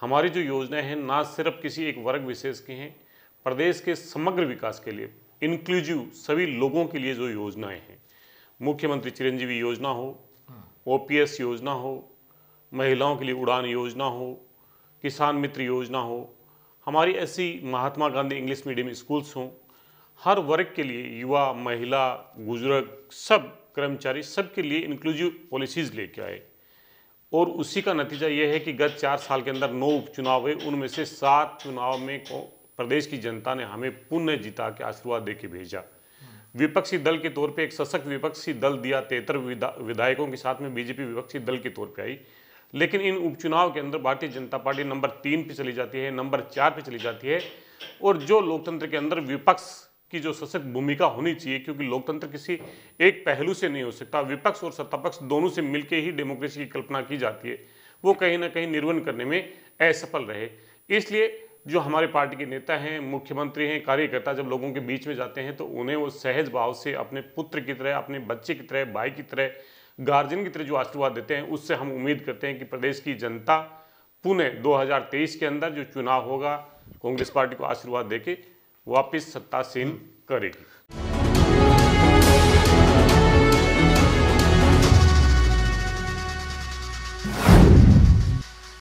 हमारी जो योजनाएं हैं ना सिर्फ किसी एक वर्ग विशेष के हैं प्रदेश के समग्र विकास के लिए इंक्लूजिव सभी लोगों के लिए जो योजनाएं हैं मुख्यमंत्री चिरंजीवी योजना हो ओपीएस योजना हो महिलाओं के लिए उड़ान योजना हो किसान मित्र योजना हो हमारी ऐसी Mahatma Gandhi English medium schools हों हर वर्ग के लिए युवा महिला बुजुर्ग सब कर्मचारी सबके लिए इंक्लूजिव पॉलिसीज़ लेके आए और उसी का नतीजा ये है कि गत चार साल के अंदर नौ उपचुनाव हुए उनमें से सात चुनाव में प्रदेश की जनता ने हमें पुण्य जिता के आशीर्वाद दे के भेजा विपक्षी दल के तौर पे एक सशक्त विपक्षी दल दिया तेतर विधा, विधायकों के साथ में बीजेपी विपक्षी दल के तौर पे आई लेकिन इन उपचुनाव के अंदर भारतीय जनता पार्टी नंबर तीन पे चली जाती है नंबर चार पे चली जाती है और जो लोकतंत्र के अंदर विपक्ष की जो सशक्त भूमिका होनी चाहिए क्योंकि लोकतंत्र किसी एक पहलू से नहीं हो सकता विपक्ष और सत्तापक्ष दोनों से मिलकर ही डेमोक्रेसी की कल्पना की जाती है वो कहीं ना कहीं निर्वहन करने में असफल रहे इसलिए जो हमारे पार्टी के नेता हैं मुख्यमंत्री हैं कार्यकर्ता जब लोगों के बीच में जाते हैं तो उन्हें वो सहज भाव से अपने पुत्र की तरह अपने बच्चे की तरह भाई की तरह गार्जियन की तरह जो आशीर्वाद देते हैं उससे हम उम्मीद करते हैं कि प्रदेश की जनता पुणे 2023 के अंदर जो चुनाव होगा कांग्रेस पार्टी को आशीर्वाद देके वापिस सत्तासीन करेगी